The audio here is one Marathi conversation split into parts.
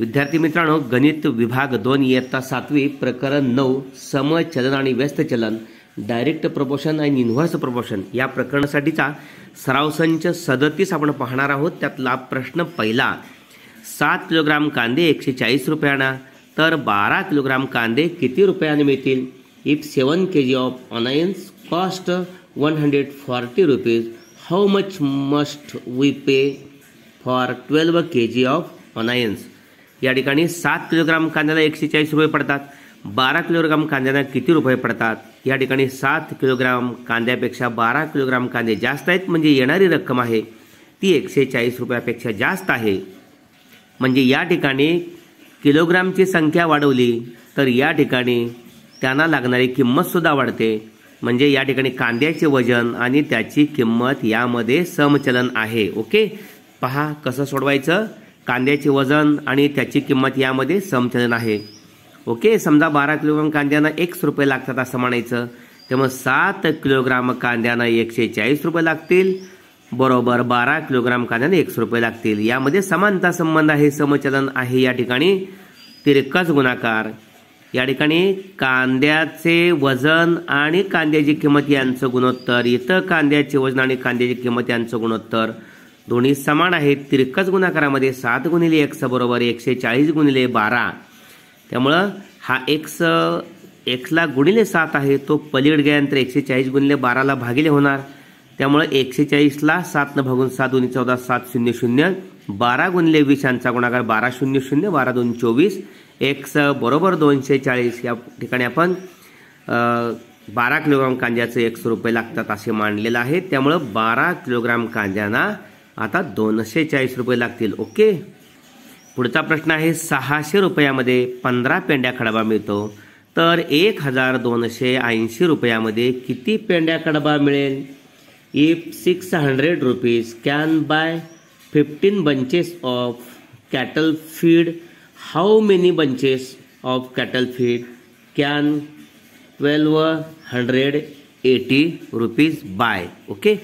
विद्यार्थी मित्रांनो गणित विभाग दोन इयत्ता सातवी प्रकरण नऊ चलन आणि व्यस्त चलन डायरेक्ट प्रपोशन आणि इन्व्हर्स प्रपोशन या प्रकरणासाठीचा सराव संच सदतीस आपण पाहणार आहोत त्यातला प्रश्न पहिला सात किलोग्राम कांदे एकशे चाळीस रुपयाना तर बारा किलोग्राम कांदे किती रुपयाने मिळतील if seven K G of onions cost one hundred forty rupees how much must we pay for twelve K G of onions या ठिकाणी सात किलोग्राम कांद्याला एकशे चाळीस रुपये पडतात बारा किलोग्राम कांद्यांना किती रुपये पडतात या ठिकाणी सात किलोग्राम कांद्यापेक्षा बारा किलोग्राम कांदे जास्त आहेत म्हणजे येणारी रक्कम आहे ती एकशे चाळीस रुपयापेक्षा जास्त आहे म्हणजे या ठिकाणी किलोग्रामची संख्या वाढवली तर या ठिकाणी त्यांना लागणारी किंमतसुद्धा वाढते म्हणजे या ठिकाणी कांद्याचे वजन आणि त्याची किंमत यामध्ये समचलन आहे ओके पहा कसं सोडवायचं कांद्याचे वजन आणि त्याची किंमत यामध्ये समचलन आहे ओके समजा बारा किलोग्राम कांद्यानं एकच रुपये लागतात असं म्हणायचं त्यामुळे सात किलोग्राम कांद्यानं एकशे चाळीस रुपये लागतील बरोबर बारा किलोग्राम कांद्यानं एकशे रुपये लागतील यामध्ये समानता संबंध आहे समचलन आहे या ठिकाणी तिरकस गुणाकार या ठिकाणी कांद्याचे वजन आणि कांद्याची किंमत यांचं गुणोत्तर इथं कांद्याचे वजन आणि कांद्याची किंमत यांचं गुणोत्तर दोन्ही समान आहेत तिरकस गुणाकारामध्ये सात गुणिले एक्स बरोबर एकशे चाळीस गुणिले बारा त्यामुळं हा एक्स एक्सला गुणिले सात आहे तो पलीड गेल्यानंतर एकशे चाळीस गुणिले बाराला भागिले होणार त्यामुळं एकशे चाळीसला सातनं भागून सात दोन्ही चौदा सात शून्य शून्य बारा गुणिले वीस यांचा गुणाकार बारा शून्य शून्य बारा दोन चोवीस एक्स बरोबर दोनशे चाळीस या ठिकाणी आपण बारा किलोग्राम कांद्याचे एकशे रुपये लागतात असे मांडलेलं आहे त्यामुळं बारा किलोग्राम कांद्यांना आता दोनशे चाळीस रुपये लागतील ओके पुढचा प्रश्न आहे सहाशे रुपयामध्ये पंधरा पेंड्या खडबा मिळतो तर एक हजार दोनशे ऐंशी रुपयामध्ये किती पेंड्या खडबा मिळेल if six hundred rupees can buy fifteen bunches of cattle feed how many bunches of cattle feed can twelve hundred eighty rupees buy okay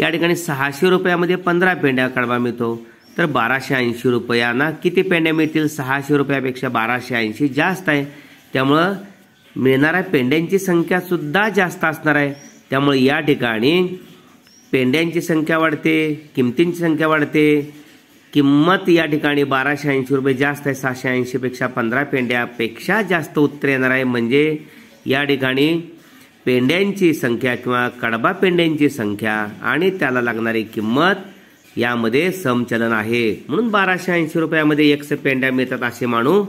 या ठिकाणी सहाशे रुपयामध्ये पंधरा पेंड्या कडवा मिळतो तर बाराशे ऐंशी रुपयांना किती पेंड्या मिळतील सहाशे रुपयापेक्षा बाराशे ऐंशी जास्त आहे त्यामुळं मिळणाऱ्या पेंड्यांची संख्यासुद्धा जास्त असणार आहे त्यामुळे या ठिकाणी पेंड्यांची संख्या वाढते किमतींची संख्या वाढते किंमत या ठिकाणी बाराशे ऐंशी रुपये जास्त आहे सहाशे ऐंशीपेक्षा पंधरा पेंड्यापेक्षा जास्त उत्तर येणार आहे म्हणजे या ठिकाणी पेंड्यांची संख्या किंवा कडबा पेंड्यांची संख्या आणि त्याला लागणारी किंमत यामध्ये समचलन आहे म्हणून बाराशे ऐंशी रुपयामध्ये एकशे पेंड्या मिळतात असे मानू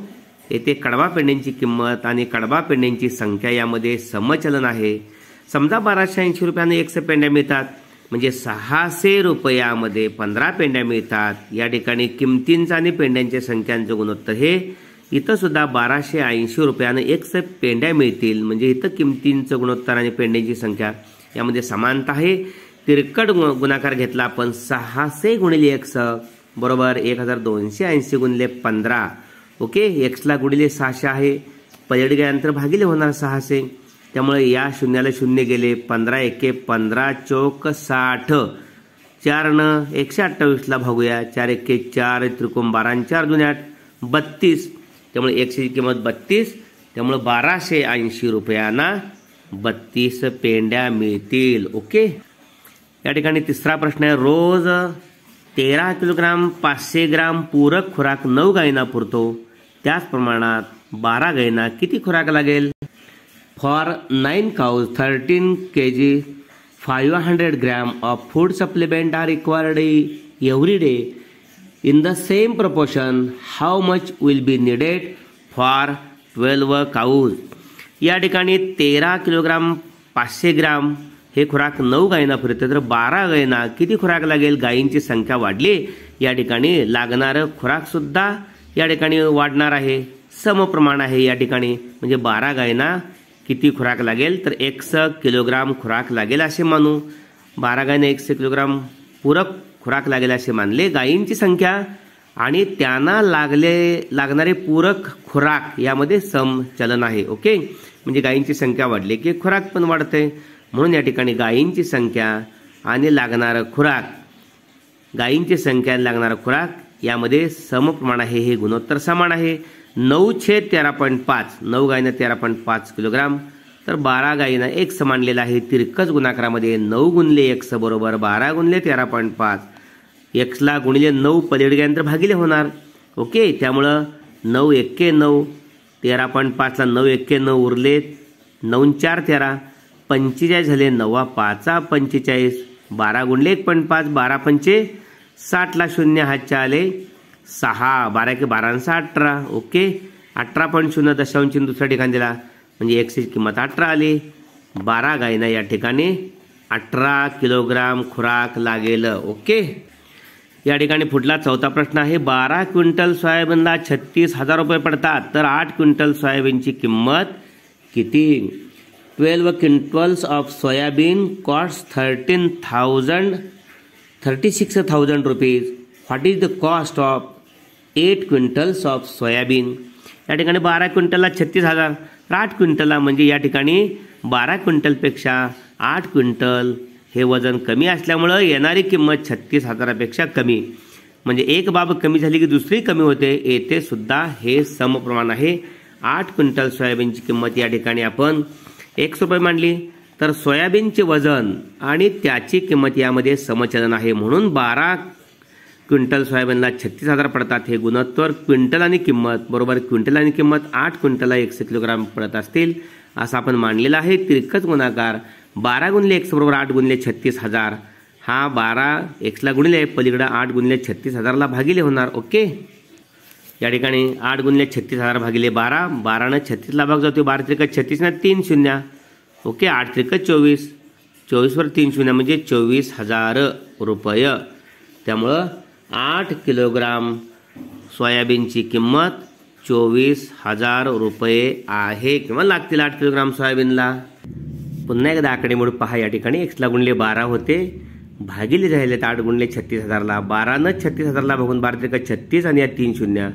येथे कडबा पेंड्यांची किंमत आणि कडबा पेंड्यांची संख्या यामध्ये समचलन आहे समजा बाराशे ऐंशी रुपयाने एक पेंड्या मिळतात म्हणजे सहाशे रुपयामध्ये पंधरा पेंड्या मिळतात या ठिकाणी किमतींचा आणि पेंड्यांच्या संख्यांचं गुणोत्तर हे इथंसुद्धा बाराशे ऐंशी रुपयानं एक एकशे पेंड्या मिळतील म्हणजे इथं किमतींचं गुणोत्तर आणि पेंड्यांची संख्या यामध्ये समानता आहे तिरकट गु गुणाकार घेतला आपण सहाशे गुणिले एक्स बरोबर एक हजार दोनशे ऐंशी गुणिले पंधरा ओके एक्सला गुणिले सहाशे आहे पलीड गेल्यानंतर भागिले होणार सहाशे त्यामुळे या शून्याला शून्य गेले पंधरा एके पंधरा चौक साठ चारनं एकशे अठ्ठावीसला भागूया चार एके चार त्रिकोण बारा चार जुन्या बत्तीस त्यामुळे एकशेची किंमत बत्तीस त्यामुळे बाराशे ऐंशी रुपयांना बत्तीस पेंड्या मिळतील ओके या ठिकाणी तिसरा प्रश्न आहे रोज तेरा किलोग्राम पाचशे ग्राम पूरक खुराक नऊ गायींना पुरतो त्याच प्रमाणात बारा गायींना किती खुराक लागेल for nine cows thirteen K G five hundred gram of food supplement are required every day In the same proportion, how much will be needed for 12 cows? या ठिकाणी तेरा किलोग्राम पाचशे ग्राम हे खुराक नऊ गायींना पुरते तर बारा गायींना किती खुराक लागेल गायींची संख्या वाढली या ठिकाणी लागणारं खुराकसुद्धा या ठिकाणी वाढणार आहे समप्रमाण आहे या ठिकाणी म्हणजे बारा गायींना किती खुराक लागेल तर एकसं किलोग्राम खुराक लागेल असे मानू बारा गायींना एकशे किलोग्राम पूरक खुराक लागेल असे मानले गायींची संख्या आणि त्यांना लागले लागणारे पूरक खुराक यामध्ये समचलन आहे ओके म्हणजे गायींची संख्या वाढली की खुराक पण वाढते म्हणून या ठिकाणी गायींची संख्या आणि लागणारं खुराक गायींची संख्या आणि लागणारा खुराक यामध्ये समप्रमाण आहे हे गुणोत्तर समान आहे नऊ छेद तेरा पॉईंट पाच नऊ गायीनं तेरा पॉईंट पाच किलोग्राम तर बारा गायीनं एक समानलेला आहे तिरकस गुणाकारामध्ये नऊ गुणले एक बरोबर बारा गुणले तेरा पॉईंट पाच एक्सला गुणिले नऊ गेल्यानंतर भागिले होणार ओके त्यामुळं नऊ एक्के नऊ तेरा पॉईंट पाचला नऊ एक्के नऊ उरलेत नऊ चार तेरा पंचेचाळीस झाले नववा पाचा पंचेचाळीस बारा गुणले एक पॉईंट पाच बारा पंचे साठला शून्य हातच्या आले सहा बारा एक बारांचा अठरा ओके अठरा पॉईंट शून्य दशांशी दुसऱ्या ठिकाणी दिला म्हणजे एक्सची किंमत अठरा आली बारा गायना या ठिकाणी अठरा किलोग्राम खुराक लागेल ओके या ठिकाणी पुढला चौथा प्रश्न आहे बारा क्विंटल सोयाबीनला छत्तीस हजार रुपये पडतात तर आठ क्विंटल सोयाबीनची किंमत किती twelve quintals of soybean cost thirteen thousand thirty six thousand rupees what is the cost of eight quintals of soybean या ठिकाणी बारा क्विंटलला छत्तीस हजार आठ क्विंटलला म्हणजे या ठिकाणी बारा क्विंटलपेक्षा आठ क्विंटल हे वजन कमी असल्यामुळं येणारी किंमत छत्तीस हजारापेक्षा कमी म्हणजे एक बाब कमी झाली की दुसरी कमी होते येथे सुद्धा हे समप्रमाण आहे आठ क्विंटल सोयाबीनची किंमत या ठिकाणी आपण एकशे रुपये मांडली तर सोयाबीनचे वजन आणि त्याची किंमत यामध्ये समचलन आहे म्हणून बारा क्विंटल सोयाबीनला छत्तीस हजार पडतात हे गुणोत्तर क्विंटल आणि किंमत बरोबर क्विंटल आणि किंमत आठ क्विंटलला एकशे किलोग्राम पडत असतील असं आपण मानलेलं आहे तिरकच गुणाकार बारा गुणले एक्स बरोबर आठ गुणले छत्तीस हजार हा बारा एक्सला गुणिले पलीकडं आठ गुणले छत्तीस हजारला भागिले होणार ओके या ठिकाणी आठ गुणले छत्तीस हजार भागिले बारा बारानं छत्तीसला भाग जातो बारा त्रिक छत्तीसनं तीन शून्य ओके आठ त्रिक चोवीस चोवीसवर तीन शून्य म्हणजे चोवीस हजार रुपये त्यामुळं आठ किलोग्राम सोयाबीनची किंमत चोवीस हजार रुपये आहे किंवा लागतील आठ किलोग्राम सोयाबीनला पुन्हा एकदा आकडेमोड पहा या ठिकाणी एक्सला गुणले बारा होते भागिले राहिलेत आठ गुणले छत्तीस हजारला बारानं छत्तीस हजारला बघून बारा त्रिक छत्तीस आणि या तीन शून्य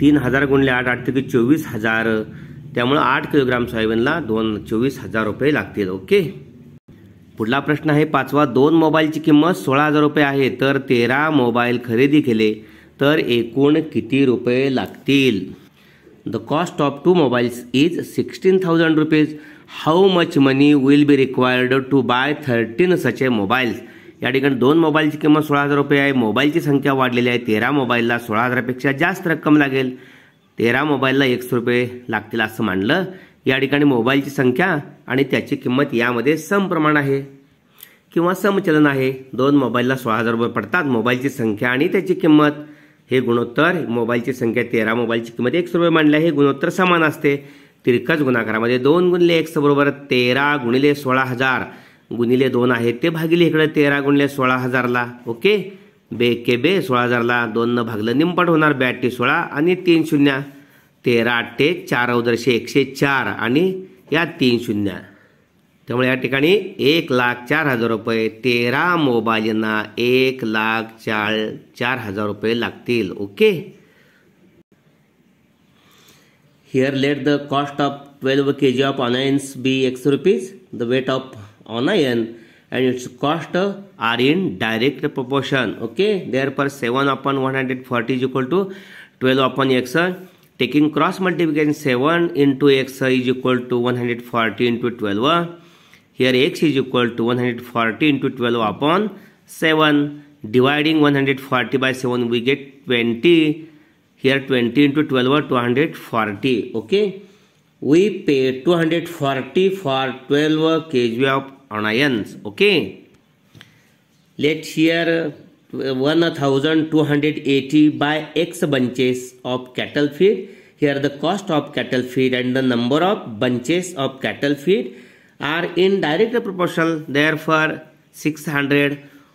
तीन हजार गुणले आठ आठ त्रिक चोवीस हजार त्यामुळं आठ किलोग्राम सोयाबीनला दोन चोवीस हजार रुपये लागतील ओके पुढला प्रश्न आहे पाचवा दोन मोबाईलची किंमत सोळा हजार रुपये आहे तर तेरा मोबाईल खरेदी केले तर एकूण किती रुपये लागतील the cost of two mobiles is sixteen thousand rupees how much money will be required to buy thirteen such a mobiles या ठिकाणी दोन मोबाईलची किंमत सोळा हजार रुपये आहे मोबाईलची संख्या वाढलेली आहे तेरा मोबाईलला सोळा हजारापेक्षा जास्त रक्कम लागेल तेरा मोबाईलला एकशे रुपये लागतील असं मांडलं या ठिकाणी मोबाईलची संख्या आणि त्याची किंमत यामध्ये समप्रमाण आहे किंवा समचलन आहे दोन मोबाईलला सोळा हजार रुपये पडतात मोबाईलची संख्या आणि त्याची किंमत हे गुणोत्तर मोबाईलची संख्या तेरा मोबाईलची किंमत एकशे रुपये मांडली आहे हे गुणोत्तर समान असते तिरकच गुणाकारामध्ये दोन गुणले एक्स बरोबर तेरा गुणिले सोळा हजार गुणिले दोन आहे ते भागिले इकडे तेरा गुणिले सोळा हजारला ओके बे के बे सोळा हजारला दोननं भागलं निमपट होणार ब्याटी सोळा आणि तीन शून्य तेरा अठ्ठे चार अवदरशे एकशे चार आणि या तीन शून्य त्यामुळे या ठिकाणी एक लाख चार हजार रुपये तेरा मोबाईलना एक लाख चार चार हजार रुपये लागतील okay Here let the cost of 12 kg of onions be x rupees, the weight of onion and its cost are in direct proportion. Okay, therefore 7 upon 140 is equal to 12 upon x. Taking cross multiplication 7 into x is equal to 140 into 12. Here x is equal to 140 into 12 upon 7. Dividing 140 by 7 we get 20 here 20 into 12 or 240 okay we pay 240 for 12 kg of onions okay let here uh, 1280 by x bunches of cattle feed here the cost of cattle feed and the number of bunches of cattle feed are in direct proportional therefore 600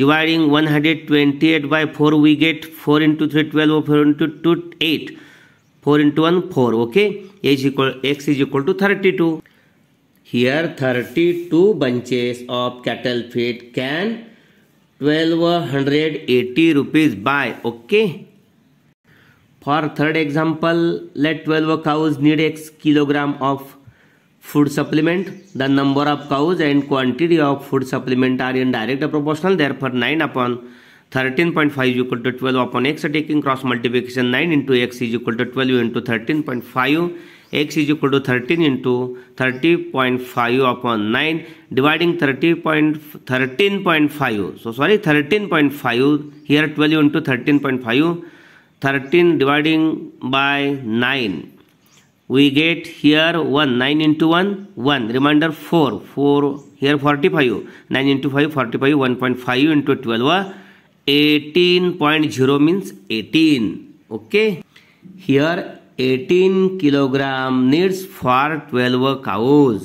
dividing 128 by 4 we get 4 into 3 12 4 into 2 8 4 into 1 4 okay h equal x is equal to 32 here 32 bunches of cattle feed can 1280 rupees buy okay for third example let 12 cows need x kilogram of food supplement the number of cows and quantity of food supplement are in direct proportional therefore 9 upon 13.5 is equal to 12 upon x taking cross multiplication 9 into x is equal to 12 into 13.5 x is equal to 13 into 30.5 upon 9 dividing 30.13.5 so sorry 13.5 here 12 into 13.5 13 dividing by 9 we get here 1 9 into 1 1 remainder 4 4 here 45 9 into 5 45 1.5 into 12 18.0 means 18 okay here 18 kilogram needs for 12 cows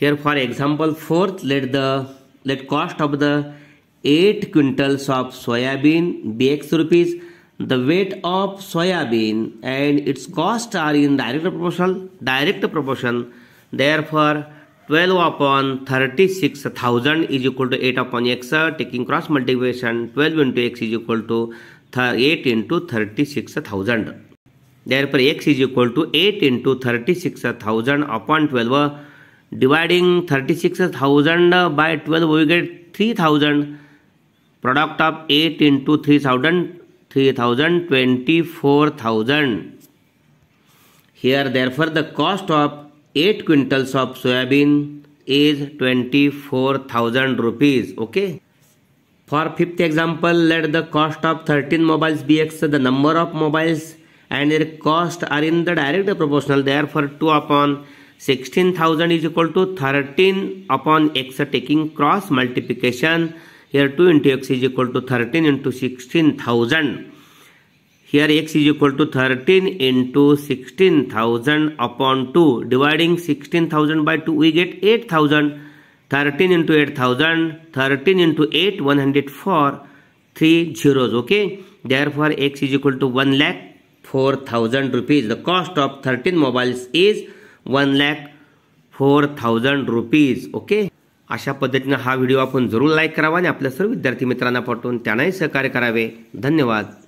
here for example fourth let the let cost of the 8 quintals of soya be x rupees the weight of soya bean and its cost are in direct proportion direct proportion therefore 12 upon 36000 is equal to 8 upon x taking cross multiplication 12 into x is equal to 8 into 36000 therefore x is equal to 8 into 36000 upon 12 dividing 36000 by 12 we get 3000 product of 8 into 3000 three thousand twenty four thousand. Here, therefore, the cost of eight quintals of soybean is twenty four thousand rupees. Okay. For fifth example, let the cost of 13 mobiles be x. The number of mobiles and their cost are in the direct proportional. Therefore, 2 upon 16,000 is equal to 13 upon x taking cross multiplication. Here 2 into x is equal to 13 into 16,000. Here x is equal to 13 into 16,000 upon 2. Dividing 16,000 by 2 we get 8,000. 13 into 8000, 13 into 8, 104, 3 zeros, okay. Therefore, x is equal to 1 lakh 4000 rupees. The cost of 13 mobiles is 1 lakh 4000 rupees, okay. अशा पद्धतीनं हा व्हिडिओ आपण जरूर लाईक करावा आणि आपल्या सर्व विद्यार्थी मित्रांना पाठवून त्यांनाही सहकार्य करावे धन्यवाद